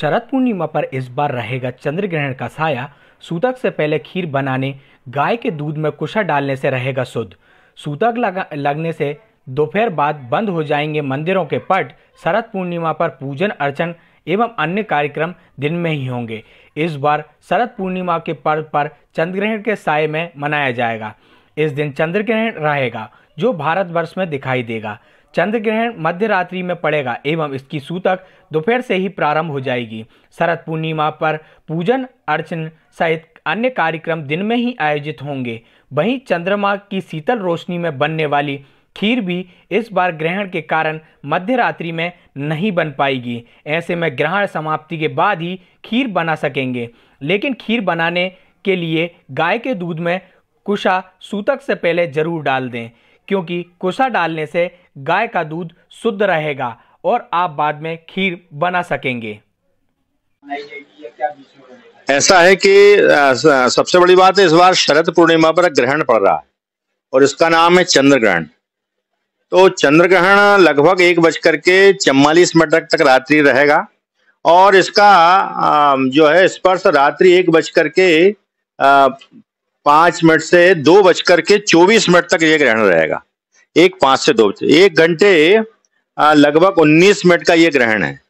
शरद पूर्णिमा पर इस बार रहेगा चंद्र ग्रहण का साया सूतक से पहले खीर बनाने गाय के दूध में कुशा डालने से रहेगा शुद्ध सूतक लगने से दोपहर बाद बंद हो जाएंगे मंदिरों के पट शरद पूर्णिमा पर पूजन अर्चन एवं अन्य कार्यक्रम दिन में ही होंगे इस बार शरद पूर्णिमा के पर्व पर चंद्रग्रहण के साय में मनाया जाएगा इस दिन चंद्रग्रहण रहेगा जो भारतवर्ष में दिखाई देगा चंद्र ग्रहण मध्य रात्रि में पड़ेगा एवं इसकी सूतक दोपहर से ही प्रारंभ हो जाएगी शरद पूर्णिमा पर पूजन अर्चन सहित अन्य कार्यक्रम दिन में ही आयोजित होंगे वहीं चंद्रमा की शीतल रोशनी में बनने वाली खीर भी इस बार ग्रहण के कारण मध्य रात्रि में नहीं बन पाएगी ऐसे में ग्रहण समाप्ति के बाद ही खीर बना सकेंगे लेकिन खीर बनाने के लिए गाय के दूध में कुशा सूतक से पहले जरूर डाल दें क्योंकि कोसा डालने से गाय का दूध शुद्ध रहेगा और आप बाद में खीर बना सकेंगे ऐसा है कि सबसे बड़ी बात है इस बार शरद पूर्णिमा पर ग्रहण पड़ रहा है और इसका नाम है चंद्र ग्रहण तो चंद्र ग्रहण लगभग एक बज करके चम्मालीस मिनट तक रात्रि रहेगा और इसका जो है स्पर्श रात्रि एक बज करके पांच मिनट से दो बजकर के चौबीस मिनट तक ये ग्रहण रहेगा एक पांच से दो एक घंटे लगभग उन्नीस मिनट का ये ग्रहण है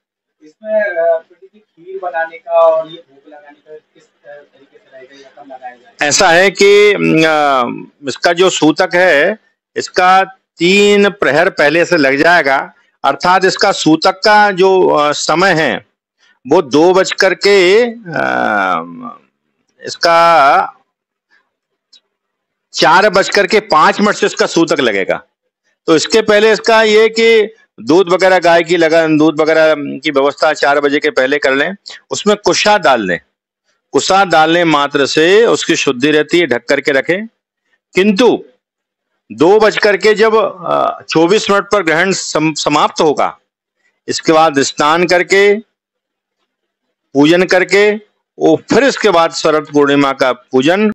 ऐसा है कि इसका जो सूतक है इसका तीन प्रहर पहले से लग जाएगा अर्थात इसका सूतक का जो समय है वो दो बज करके इसका चार बजकर के पांच मिनट से उसका सूतक लगेगा तो इसके पहले इसका ये कि दूध वगैरह गाय की लगा दूध वगैरह की व्यवस्था चार बजे के पहले कर लें उसमें कुशा डाल लें कुशा डालने मात्र से उसकी शुद्धि रहती है ढक करके रखें किंतु दो बजकर के जब चौबीस मिनट पर ग्रहण सम, समाप्त होगा इसके बाद स्नान करके पूजन करके और फिर इसके बाद शरद पूर्णिमा का पूजन